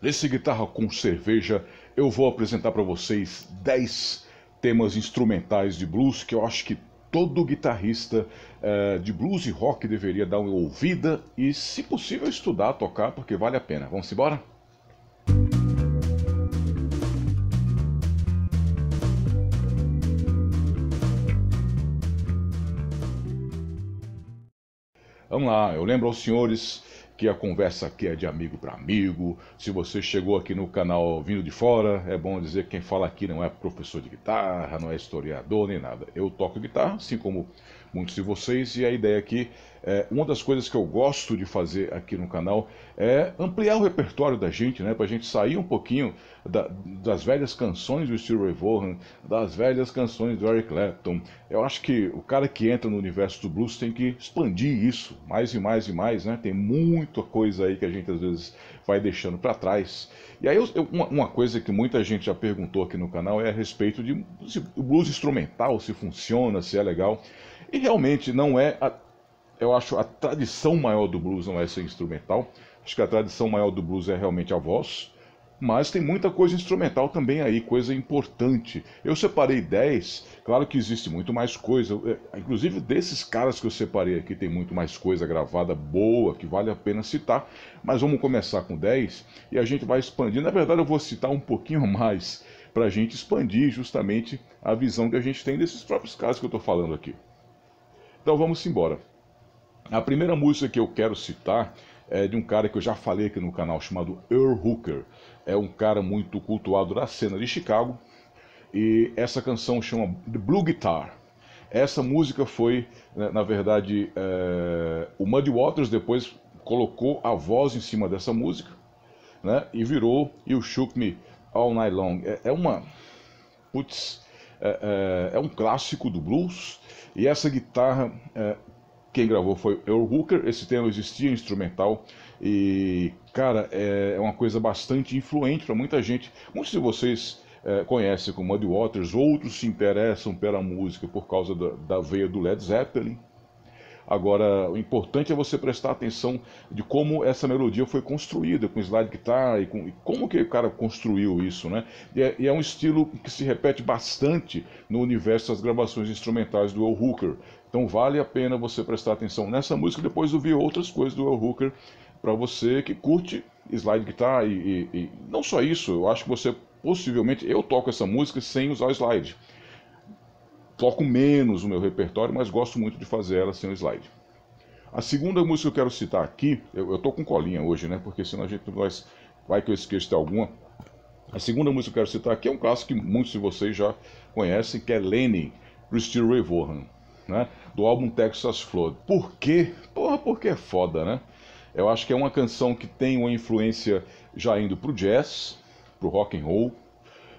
Nesse Guitarra com Cerveja, eu vou apresentar para vocês 10 temas instrumentais de blues que eu acho que todo guitarrista eh, de blues e rock deveria dar uma ouvida e, se possível, estudar, tocar, porque vale a pena. Vamos embora? Vamos lá, eu lembro aos senhores que a conversa aqui é de amigo para amigo. Se você chegou aqui no canal vindo de fora, é bom dizer que quem fala aqui não é professor de guitarra, não é historiador nem nada. Eu toco guitarra, assim como muitos de vocês, e a ideia aqui é, uma das coisas que eu gosto de fazer aqui no canal é ampliar o repertório da gente, né? a gente sair um pouquinho da, das velhas canções do Steve Ray Vaughan, das velhas canções do Eric Clapton. Eu acho que o cara que entra no universo do blues tem que expandir isso mais e mais e mais, né? Tem muita coisa aí que a gente às vezes vai deixando para trás. E aí, eu, uma, uma, coisa que muita gente já perguntou aqui no canal é a respeito de se o blues instrumental, se funciona, se é legal. E realmente não é, a, eu acho, a tradição maior do blues não é ser instrumental. Acho que a tradição maior do blues é realmente a voz. Mas tem muita coisa instrumental também aí, coisa importante. Eu separei 10, claro que existe muito mais coisa. Eh, inclusive desses caras que eu separei aqui, tem muito mais coisa gravada boa que vale a pena citar. Mas vamos começar com 10 e a gente vai expandir. Na verdade, eu vou citar um pouquinho mais para a gente expandir justamente a visão que a gente tem desses próprios caras que eu estou falando aqui. Então vamos embora. A primeira música que eu quero citar é de um cara que eu já falei aqui no canal chamado Earl Hooker. É um cara muito cultuado da cena de Chicago e essa canção chama The Blue Guitar. Essa música foi, né, na verdade, é... o Muddy Waters depois colocou a voz em cima dessa música né? e virou You Shook Me All Night Long. É, é uma. Putz, é, é, é, um clássico do blues. E essa guitarra, é, quem gravou foi Earl Hooker. Esse tema existia instrumental. E, cara, é, é uma coisa bastante influente para muita gente. Muitos de vocês é, conhecem como Muddy Waters, outros se interessam pela música por causa da, da veia do Led Zeppelin. Agora, o importante é você prestar atenção de como essa melodia foi construída, com slide guitar e, com, e como que o cara construiu isso, né? E é, e é, um estilo que se repete bastante no universo das gravações instrumentais do El Hooker. Então vale a pena você prestar atenção nessa música e depois ouvir outras coisas do El Hooker para você que curte slide guitar e, e, e não só isso, eu acho que você possivelmente eu toco essa música sem usar o slide. Toco menos o meu repertório, mas gosto muito de fazer ela sem o slide. A segunda música que eu quero citar aqui, eu, eu tô com colinha hoje, né? Porque senão a gente vai vai que eu esqueço de alguma. A segunda música que eu quero citar aqui é um clássico que muitos de vocês já conhecem, que é Lenny, do Steve Ray Vaughan, né? Do álbum Texas Flood. Por quê? Porra, porque é foda, né? Eu acho que é uma canção que tem uma influência já indo pro jazz, pro rock and roll,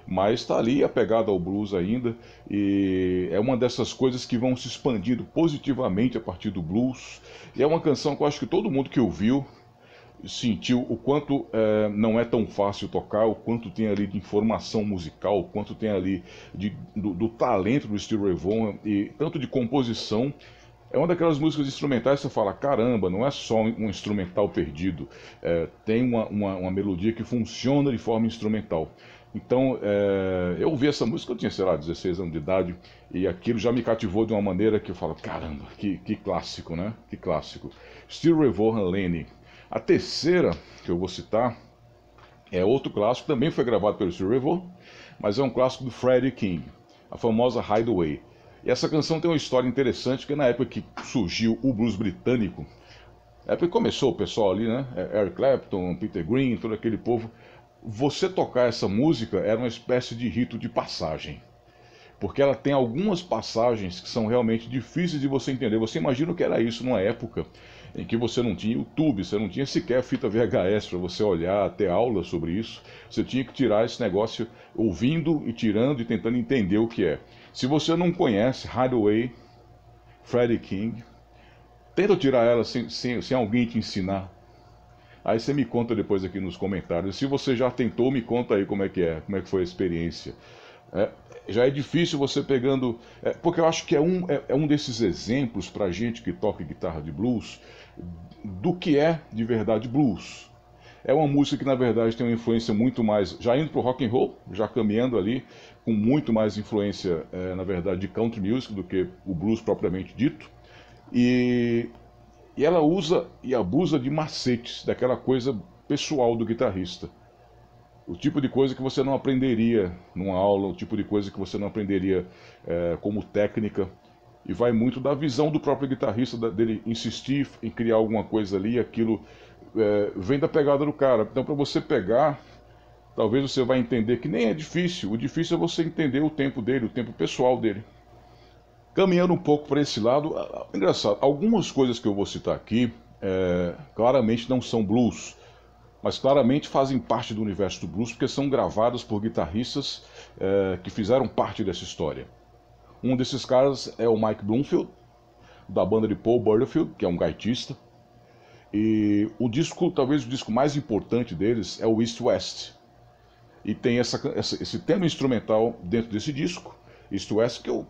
mas está ali apegado ao blues ainda e é uma dessas coisas que vão se expandindo positivamente a partir do blues. E é uma canção que eu acho que todo mundo que ouviu sentiu o quanto é, não é tão fácil tocar, o quanto tem ali de informação musical, o quanto tem ali de, do, do, talento do Steve Ray Vaughan e tanto de composição é uma daquelas músicas instrumentais que você fala, caramba, não é só um instrumental perdido, é, tem uma, uma, uma, melodia que funciona de forma instrumental. Então, é, eu ouvi essa música, eu tinha, sei lá, 16 anos de idade, e aquilo já me cativou de uma maneira que eu falo, caramba, que, que clássico, né? Que clássico. Steel Revolver Lane. A terceira que eu vou citar é outro clássico, também foi gravado pelo Steel Revolver, mas é um clássico do Freddie King, a famosa Hideaway. E essa canção tem uma história interessante, porque é na época que surgiu o blues britânico, época que começou o pessoal ali, né? É, Eric Clapton, Peter Green, todo aquele povo você tocar essa música era uma espécie de rito de passagem. Porque ela tem algumas passagens que são realmente difíceis de você entender. Você imagina o que era isso numa época em que você não tinha YouTube, você não tinha sequer fita VHS para você olhar, ter aula sobre isso. Você tinha que tirar esse negócio ouvindo e tirando e tentando entender o que é. Se você não conhece Hideaway, Freddie King, tenta tirar ela sem, sem, sem alguém te ensinar Aí você me conta depois aqui nos comentários. Se você já tentou, me conta aí como é que é, como é que foi a experiência. É, já é difícil você pegando. É, porque eu acho que é um, é, é um desses exemplos para gente que toca guitarra de blues do que é de verdade blues. É uma música que na verdade tem uma influência muito mais. Já indo pro rock and roll, já caminhando ali, com muito mais influência, é, na verdade, de country music do que o blues propriamente dito. E e ela usa e abusa de macetes, daquela coisa pessoal do guitarrista. O tipo de coisa que você não aprenderia numa aula, o tipo de coisa que você não aprenderia é, como técnica. E vai muito da visão do próprio guitarrista, dele insistir em criar alguma coisa ali, aquilo é, vem da pegada do cara. Então, para você pegar, talvez você vai entender que nem é difícil. O difícil é você entender o tempo dele, o tempo pessoal dele. Caminhando um pouco para esse lado, engraçado, algumas coisas que eu vou citar aqui é, claramente não são blues, mas claramente fazem parte do universo do blues porque são gravadas por guitarristas é, que fizeram parte dessa história. Um desses caras é o Mike Bloomfield, da banda de Paul Butterfield, que é um gaitista. E o disco, talvez o disco mais importante deles é o East West. E tem essa, essa, esse tema instrumental dentro desse disco, East West, que eu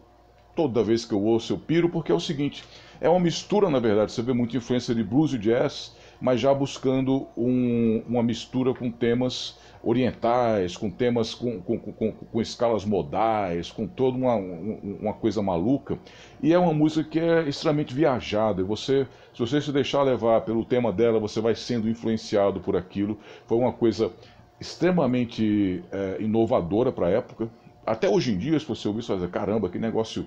toda vez que eu ouço eu piro, porque é o seguinte, é uma mistura na verdade, você vê muita influência de blues e jazz, mas já buscando um, uma mistura com temas orientais, com temas com, com, com, com escalas modais, com toda uma, uma coisa maluca. E é uma música que é extremamente viajada. E você, se você se deixar levar pelo tema dela, você vai sendo influenciado por aquilo. Foi uma coisa extremamente é, inovadora para a época. Até hoje em dia, se você ouvir, você vai dizer, caramba, que negócio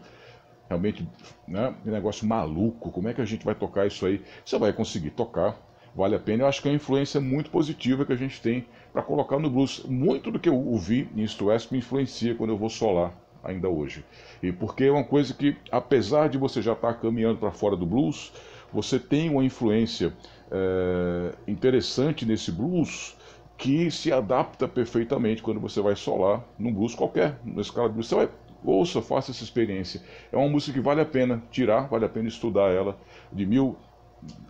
realmente né, um negócio maluco. Como é que a gente vai tocar isso aí? Você vai conseguir tocar, vale a pena. Eu acho que é uma influência muito positiva que a gente tem para colocar no blues. Muito do que eu ouvi em East me influencia quando eu vou solar ainda hoje. E porque é uma coisa que, apesar de você já estar tá caminhando para fora do blues, você tem uma influência é, interessante nesse blues que se adapta perfeitamente quando você vai solar num blues qualquer, numa escala de blues. Você vai Ouça, faça essa experiência. É uma música que vale a pena tirar, vale a pena estudar ela de mil,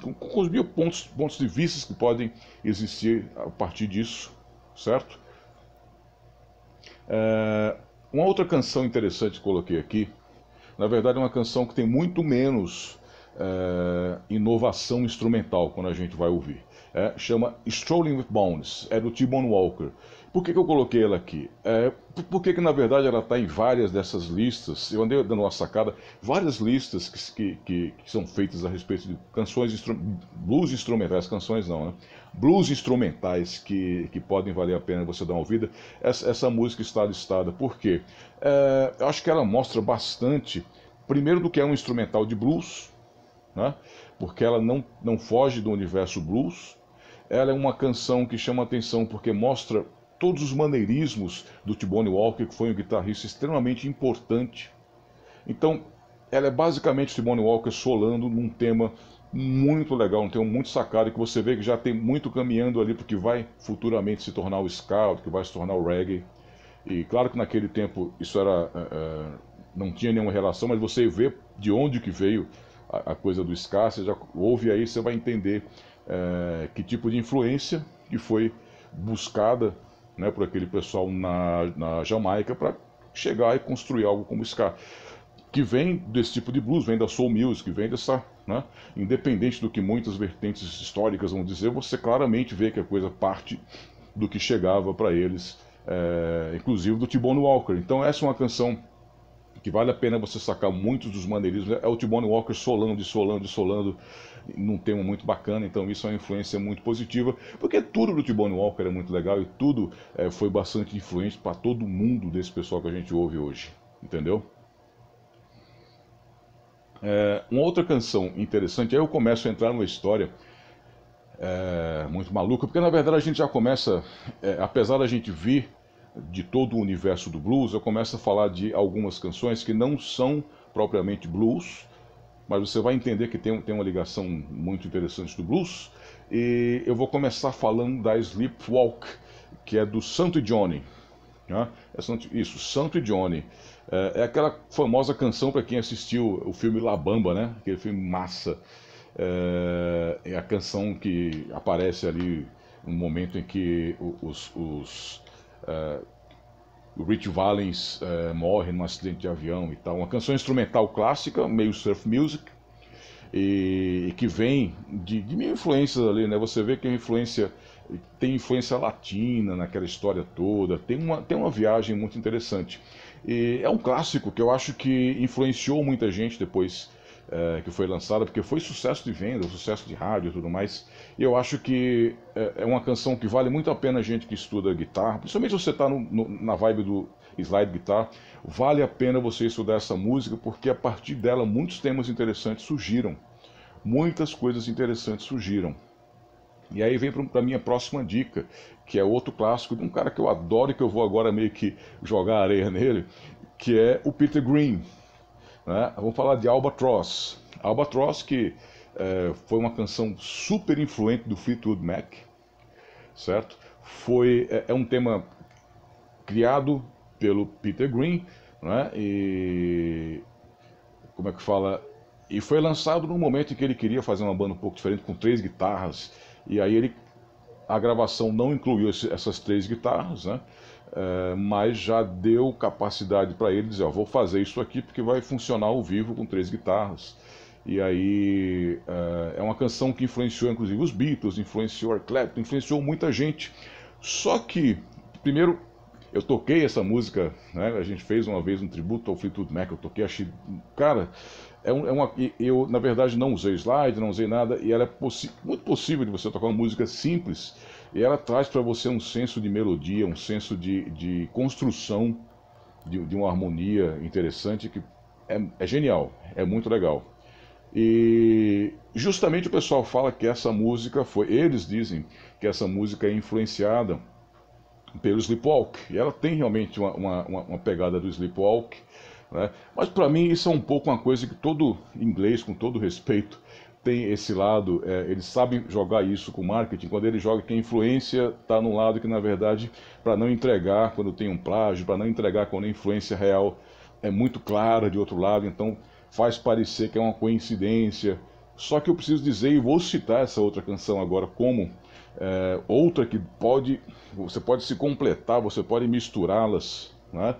com, com os mil pontos, pontos de vista que podem existir a partir disso, certo? É, uma outra canção interessante que coloquei aqui, na verdade é uma canção que tem muito menos é, inovação instrumental quando a gente vai ouvir. É, chama Strolling with Bones, é do T-Bone Walker. Por que, que, eu coloquei ela aqui? É, por que, que, na verdade, ela está em várias dessas listas? Eu andei dando uma sacada, várias listas que, que, que são feitas a respeito de canções, instru blues instrumentais, canções não, né? Blues instrumentais que, que podem valer a pena você dar uma ouvida. Essa, essa música está listada, por quê? É, eu acho que ela mostra bastante, primeiro, do que é um instrumental de blues, né? porque ela não, não foge do universo blues. Ela é uma canção que chama atenção porque mostra todos os maneirismos do Tibone Walker, que foi um guitarrista extremamente importante. Então, ela é basicamente o Tibone Walker solando num tema muito legal, um tema muito sacado, que você vê que já tem muito caminhando ali, porque vai futuramente se tornar o ska, que vai se tornar o reggae. E claro que naquele tempo isso era... Uh, não tinha nenhuma relação, mas você vê de onde que veio a, coisa do Scar, você já ouve aí, você vai entender é, que tipo de influência que foi buscada né, por aquele pessoal na, na Jamaica para chegar e construir algo como Scar que vem desse tipo de blues, vem da soul music, vem dessa, né, independente do que muitas vertentes históricas vão dizer, você claramente vê que a coisa parte do que chegava para eles, é, inclusive do Tibone Walker. Então essa é uma canção que vale a pena você sacar muitos dos maneirismos. É o Timone Walker solando e solando e solando num tema muito bacana, então isso é uma influência muito positiva, porque tudo do Timone Walker é muito legal e tudo é, foi bastante influente para todo mundo desse pessoal que a gente ouve hoje, entendeu? É, uma outra canção interessante, aí eu começo a entrar numa história é, muito maluca, porque na verdade a gente já começa, é, apesar da gente vir de todo o universo do blues, eu começo a falar de algumas canções que não são propriamente blues, mas você vai entender que tem, tem uma ligação muito interessante do blues. E eu vou começar falando da Sleepwalk, que é do Santo Johnny. Né? É Santo, isso, Santo Johnny. É, é aquela famosa canção para quem assistiu o filme La Bamba, né? Aquele filme massa. É, é a canção que aparece ali no momento em que os, os Uh, o Rich Valens uh, morre num acidente de avião e tal. Uma canção instrumental clássica, meio surf music, e, e que vem de, de mil influências ali, né? Você vê que é a influência tem influência latina naquela história toda, tem uma, tem uma viagem muito interessante. E é um clássico que eu acho que influenciou muita gente depois é, que foi lançada, porque foi sucesso de venda, sucesso de rádio e tudo mais. E eu acho que eh, é uma canção que vale muito a pena a gente que estuda guitarra, principalmente se você está na vibe do slide guitar, vale a pena você estudar essa música, porque a partir dela muitos temas interessantes surgiram. Muitas coisas interessantes surgiram. E aí vem para a minha próxima dica, que é outro clássico de um cara que eu adoro e que eu vou agora meio que jogar areia nele, que é o Peter Green. Né? Vamos falar de Albatross. Albatross, que é, foi uma canção super influente do Fleetwood Mac, certo? Foi, é, é um tema criado pelo Peter Green, né? E como é que fala? E foi lançado no momento em que ele queria fazer uma banda um pouco diferente com três guitarras. E aí ele a gravação não incluiu essas três guitarras, né? É, mas já deu capacidade para ele dizer, ó, vou fazer isso aqui porque vai funcionar ao vivo com três guitarras. E aí é, é uma canção que influenciou inclusive os Beatles, influenciou Eric Clapton, influenciou muita gente. Só que, primeiro, eu toquei essa música, né? A gente fez uma vez um tributo ao Fleetwood Mac, eu toquei, achei, cara, é, um, é uma, eu na verdade não usei slide, não usei nada, e ela é muito possível de você tocar uma música simples, e ela traz para você um senso de melodia, um senso de, de construção de, de uma harmonia interessante que é, é genial, é muito legal. E justamente o pessoal fala que essa música foi, eles dizem que essa música é influenciada pelo Sleepwalk. E ela tem realmente uma, uma, uma pegada do Sleepwalk, né? mas para mim isso é um pouco uma coisa que todo inglês, com todo respeito, tem esse lado, é, ele sabe jogar isso com marketing, quando ele joga que a influência está num lado que, na verdade, para não entregar quando tem um plágio, para não entregar quando a influência real é muito clara de outro lado, então faz parecer que é uma coincidência. Só que eu preciso dizer, e vou citar essa outra canção agora como é, outra que pode, você pode se completar, você pode misturá-las, né?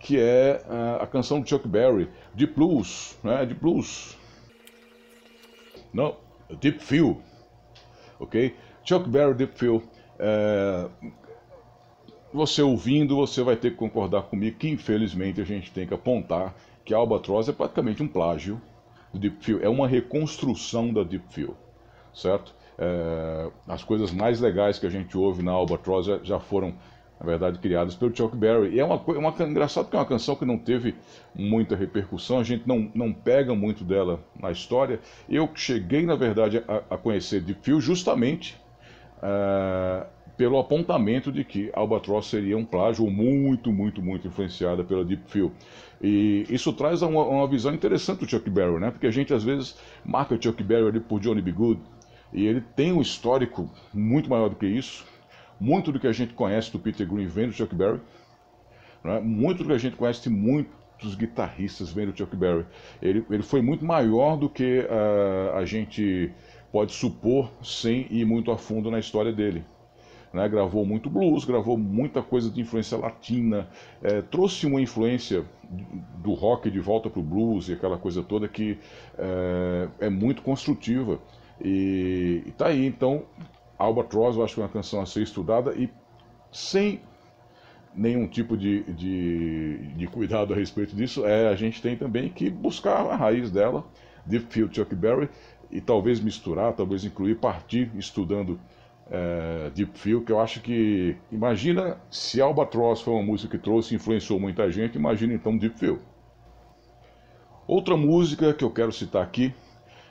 que é a, ah, a canção de Chuck Berry, de blues, né? de blues, não, Deep Feel, ok? Chuck Berry, Deep Feel. É... Você ouvindo, você vai ter que concordar comigo que infelizmente a gente tem que apontar que a Albatross é praticamente um plágio do Deep Feel. é uma reconstrução da Deep Feel, certo? É... As coisas mais legais que a gente ouve na Albatross já foram na verdade, criados pelo Chuck Berry. E é uma coisa é engraçado que é uma canção que não teve muita repercussão, a gente não, não pega muito dela na história. Eu cheguei, na verdade, a, a conhecer de fio justamente uh, pelo apontamento de que Albatross seria um plágio muito, muito, muito influenciada pela Deep Phil. E isso traz uma, uma visão interessante do Chuck Berry, né? Porque a gente às vezes marca o Chuck Berry ali por Johnny B. Good, e ele tem um histórico muito maior do que isso, muito do que a gente conhece do Peter Green vem do Chuck Berry. Né? Muito do que a gente conhece de muitos guitarristas vem do Chuck Berry. Ele, ele foi muito maior do que uh, a gente pode supor sem ir muito a fundo na história dele. Né? Gravou muito blues, gravou muita coisa de influência latina, é, trouxe uma influência do rock de volta para o blues e aquela coisa toda que é, é muito construtiva. E, e tá aí, então Albatross eu acho que é uma canção a ser estudada e sem nenhum tipo de, de, de, cuidado a respeito disso, é, a gente tem também que buscar a raiz dela, Deep Field Chuck Berry, e talvez misturar, talvez incluir, partir estudando é, Deep Field, que eu acho que. Imagina se Albatross foi uma música que trouxe influenciou muita gente, imagina então Deep Field. Outra música que eu quero citar aqui,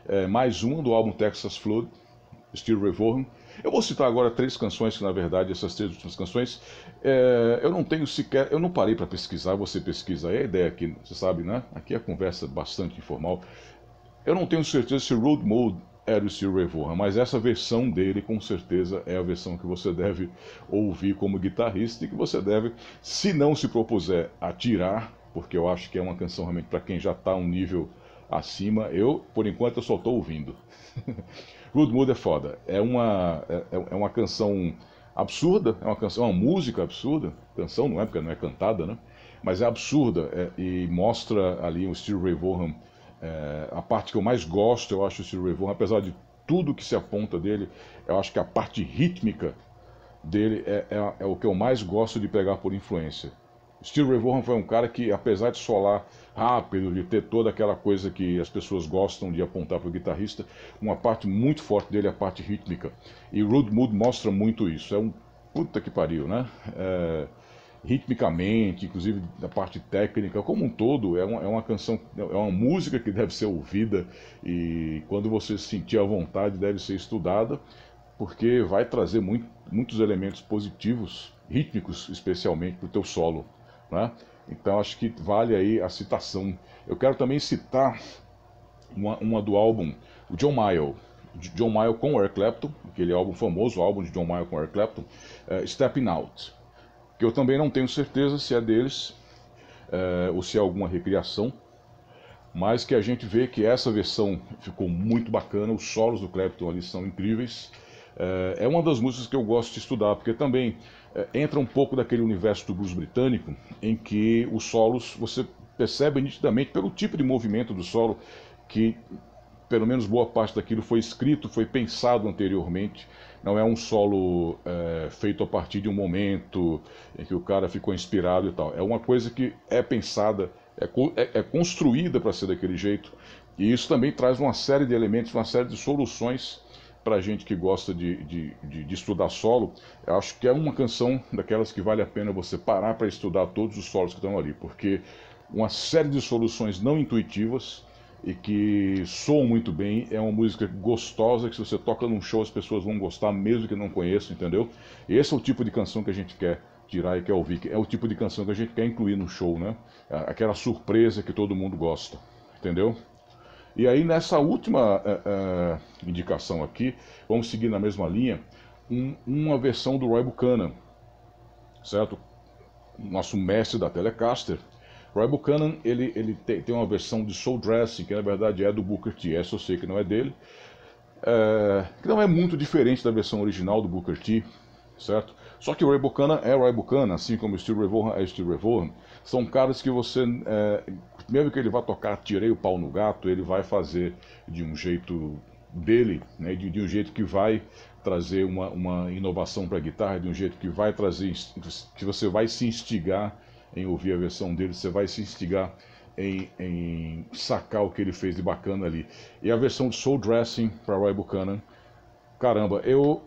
é mais uma do álbum Texas Flood, Steel Revorm. Eu vou citar agora três canções que, na verdade, essas três últimas canções, é, eu não tenho sequer, eu não parei para pesquisar, você pesquisa aí, a ideia aqui, você sabe, né? Aqui é a conversa bastante informal. Eu não tenho certeza se Road Mode era o Steel Revorm, mas essa versão dele, com certeza, é a versão que você deve ouvir como guitarrista e que você deve, se não se propuser a tirar, porque eu acho que é uma canção realmente para quem já está um nível acima, eu, por enquanto, eu só estou ouvindo. Good Mood é foda. É uma, é, é, é uma canção absurda, é uma canção, é uma música absurda. Canção não é, porque não é cantada, né? Mas é absurda é, e mostra ali o Steve Ray Vaughan. É, a parte que eu mais gosto, eu acho, o Steve Ray Vaughan, apesar de tudo que se aponta dele, eu acho que a parte rítmica dele é, é, é, o que eu mais gosto de pegar por influência. Steve Ray Vaughan foi um cara que, apesar de solar rápido, de ter toda aquela coisa que as pessoas gostam de apontar para o guitarrista, uma parte muito forte dele é a parte rítmica. E Rude Mood mostra muito isso. É um puta que pariu, né? É, ritmicamente, inclusive da parte técnica, como um todo, é uma, é uma canção, é uma música que deve ser ouvida e quando você se sentir à vontade deve ser estudada, porque vai trazer muito, muitos elementos positivos, rítmicos especialmente, para o teu solo. Né? Então acho que vale aí a citação. Eu quero também citar uma, uma do álbum, o John Mayall. John Mayall com Eric Clapton, aquele álbum famoso, o álbum de John Mayall com Eric Clapton, é, Stepping Out, que eu também não tenho certeza se é deles é, ou se é alguma recriação, mas que a gente vê que essa versão ficou muito bacana, os solos do Clapton ali são incríveis, eh, é uma das músicas que eu gosto de estudar, porque também eh, entra um pouco daquele universo do blues britânico, em que os solos você percebe nitidamente pelo tipo de movimento do solo que pelo menos boa parte daquilo foi escrito, foi pensado anteriormente. Não é um solo é, feito a partir de um momento em que o cara ficou inspirado e tal. É uma coisa que é pensada, é, é, é construída para ser daquele jeito. E isso também traz uma série de elementos, uma série de soluções para gente que gosta de, de, de, de estudar solo, acho que é uma canção daquelas que vale a pena você parar para estudar todos os solos que estão ali, porque uma série de soluções não intuitivas e que soam muito bem. É uma música gostosa que se você toca num show as pessoas vão gostar, mesmo que não conheçam, entendeu? Esse é o tipo de canção que a gente quer tirar e quer ouvir, é o tipo de canção que a gente quer incluir no show, né? Aquela surpresa que todo mundo gosta, entendeu? E aí, nessa última eh, eh, indicação aqui, vamos seguir na mesma linha, um, uma versão do Roy Buchanan, certo? Nosso mestre da Telecaster. Roy Buchanan, ele, ele tem, tem uma versão de Soul Dressing, que na verdade é do Booker T. Essa eu sei que não é dele, uh, que não é muito diferente da versão original do Booker T, certo? Só que o Ray Buchanan é Ray Buchanan, assim como o Steve Revohan é Steve Revohan. São caras que você é, mesmo que ele vá tocar tirei o pau no gato, ele vai fazer de um jeito dele, né, de, de um jeito que vai trazer uma, uma inovação para a guitarra, de um jeito que vai trazer, que você vai se instigar em ouvir a versão dele, você vai se instigar em, em sacar o que ele fez de bacana ali. E a versão de Soul Dressing para Roy Buchanan, caramba, eu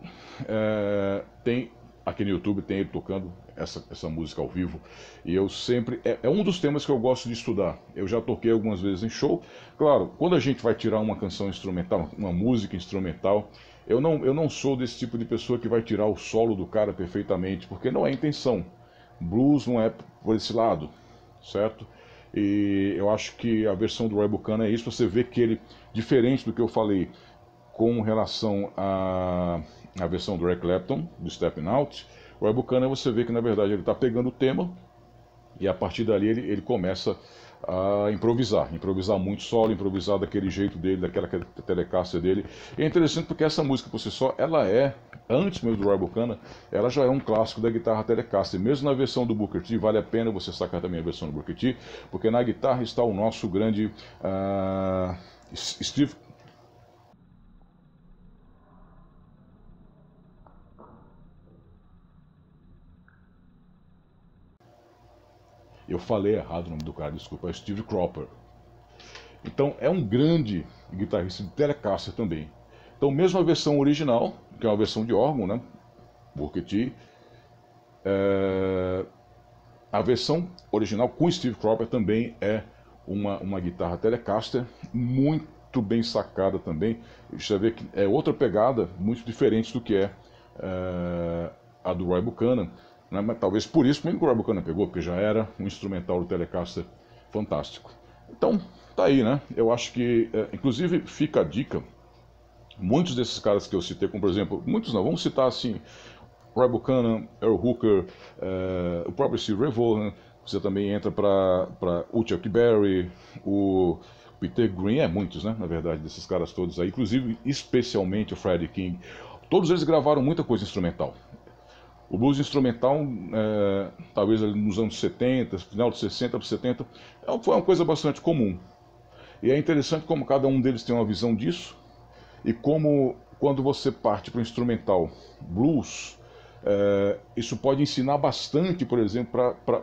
é, tem aqui no YouTube tem ele tocando essa, essa música ao vivo. E eu sempre. É, é, um dos temas que eu gosto de estudar. Eu já toquei algumas vezes em show. Claro, quando a gente vai tirar uma canção instrumental, uma música instrumental, eu não, eu não sou desse tipo de pessoa que vai tirar o solo do cara perfeitamente, porque não é intenção. Blues não é por esse lado, certo? E eu acho que a versão do Roy Buchanan é isso. Você vê que ele, diferente do que eu falei com relação a, a versão do Eric Clapton, do Stepping Out, o Ebucana você vê que na verdade ele está pegando o tema e a partir dali ele, ele começa a improvisar, improvisar muito solo, improvisar daquele jeito dele, daquela telecaster dele. E é interessante porque essa música por si só, ela é, antes mesmo do Roy Bucana, ela já é um clássico da guitarra telecaster. Mesmo na versão do Booker T, vale a pena você sacar também a versão do Booker T, porque na guitarra está o nosso grande uh, Steve Eu falei errado o nome do cara, desculpa, é Steve Cropper. Então é um grande guitarrista de Telecaster também. Então, mesmo a versão original, que é uma versão de órgão, né? Burkett, é... a versão original com Steve Cropper também é uma, uma guitarra Telecaster muito bem sacada também. Você vê que é outra pegada muito diferente do que é, é a do Roy Buchanan né? Mas talvez por isso que o Corbucana pegou, porque já era um instrumental do Telecaster fantástico. Então, tá aí, né? Eu acho que, é, inclusive, fica a dica. Muitos desses caras que eu citei, como por exemplo, muitos não, vamos citar assim, Roy Buchanan, Earl Hooker, é, o próprio Steve Ray né? você também entra para o Chuck Berry, o Peter Green, é muitos, né? Na verdade, desses caras todos aí, inclusive, especialmente o Freddie King. Todos eles gravaram muita coisa instrumental. O blues instrumental, é, talvez nos anos 70, final de 60 para 70, é foi uma coisa bastante comum. E é interessante como cada um deles tem uma visão disso e como quando você parte para o instrumental blues, é, isso pode ensinar bastante, por exemplo, para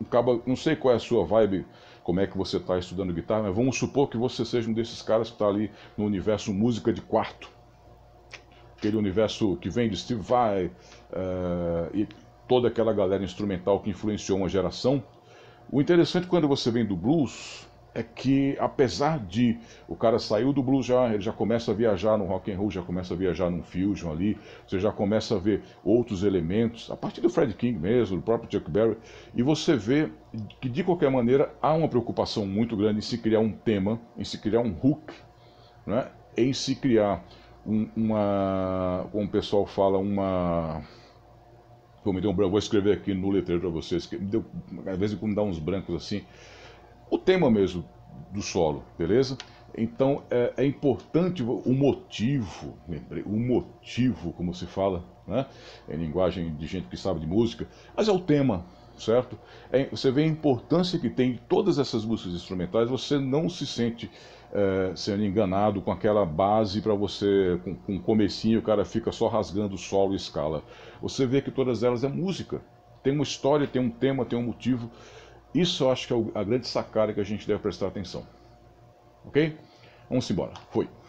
acaba não sei qual é a sua vibe, como é que você está estudando guitarra, mas vamos supor que você seja um desses caras que está ali no universo música de quarto aquele universo que vem de Steve Vai uh, e toda aquela galera instrumental que influenciou uma geração. O interessante quando você vem do blues é que apesar de o cara saiu do blues já, ele já começa a viajar no rock and roll, já começa a viajar num fusion ali, você já começa a ver outros elementos, a partir do Fred King mesmo, do próprio Chuck Berry, e você vê que de qualquer maneira há uma preocupação muito grande em se criar um tema, em se criar um hook, né? em se criar uma, como o pessoal fala, uma. deu um branco, vou escrever aqui no letreiro para vocês, que deu, às vezes como dá uns brancos assim. O tema mesmo do solo, beleza? Então é, é importante o motivo, lembrei, o motivo, como se fala, né? Em linguagem de gente que sabe de música, mas é o tema, certo? É, você vê a importância que tem todas essas músicas instrumentais, você não se sente é, sendo enganado com aquela base para você, com, com um comecinho, o cara fica só rasgando solo e escala. Você vê que todas elas é música, tem uma história, tem um tema, tem um motivo. Isso eu acho que é a grande sacada que a gente deve prestar atenção. Ok? Vamos embora. Foi.